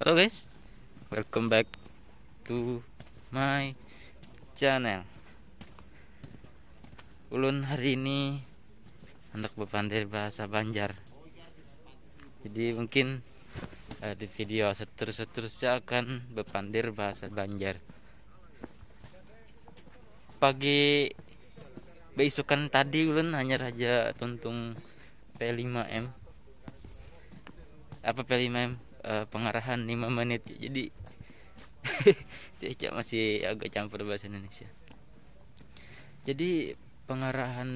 Halo guys, welcome back to my channel. Ulun hari ini hendak berpandai bahasa Banjar. Jadi mungkin uh, di video seterus-seterusnya akan berpandir bahasa Banjar. Pagi besokan tadi ulun hanya raja tuntung P5M. Apa P5M? uh, pengarahan 5 menit jadi cek masih agak campur bahasa Indonesia jadi pengarahan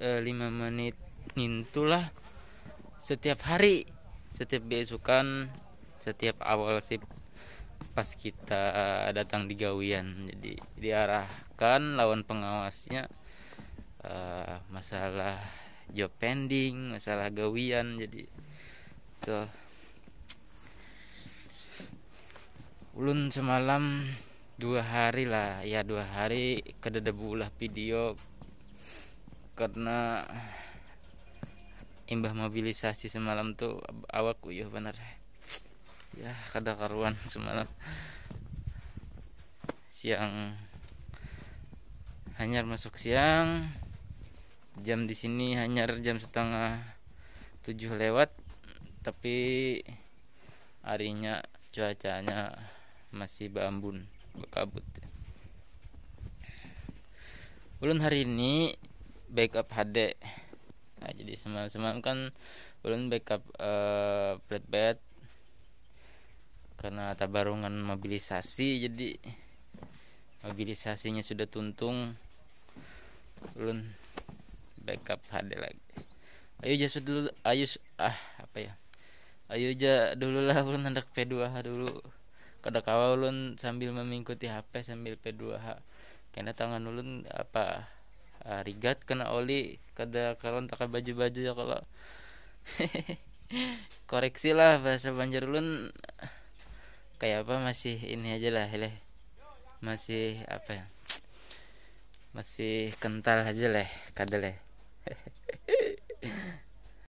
uh, eh, 5 menit nintulah setiap hari setiap besukan setiap awal sip pas kita datang di gawian jadi diarahkan lawan pengawasnya uh, masalah job pending masalah gawian jadi so ulun semalam dua hari lah ya dua hari kededebu lah video karena imbah mobilisasi semalam tuh awak ya bener ya kada karuan semalam siang hanyar masuk siang jam di sini hanyar jam setengah tujuh lewat tapi harinya cuacanya masih bambun berkabut ulun hari ini backup HD nah, jadi semalam semalam kan ulun backup uh, flatbed karena tabarungan mobilisasi jadi mobilisasinya sudah tuntung ulun backup HD lagi ayo jasud dulu ayo ah apa ya ayo aja dulu lah ulun hendak P2 dulu kada kawa ulun sambil mengikuti HP sambil P2H karena tangan ulun apa uh, rigat kena oli kada karon tak baju-baju ya kalau koreksi lah bahasa Banjar ulun kayak apa masih ini aja lah leh masih apa ya masih kental aja leh kada leh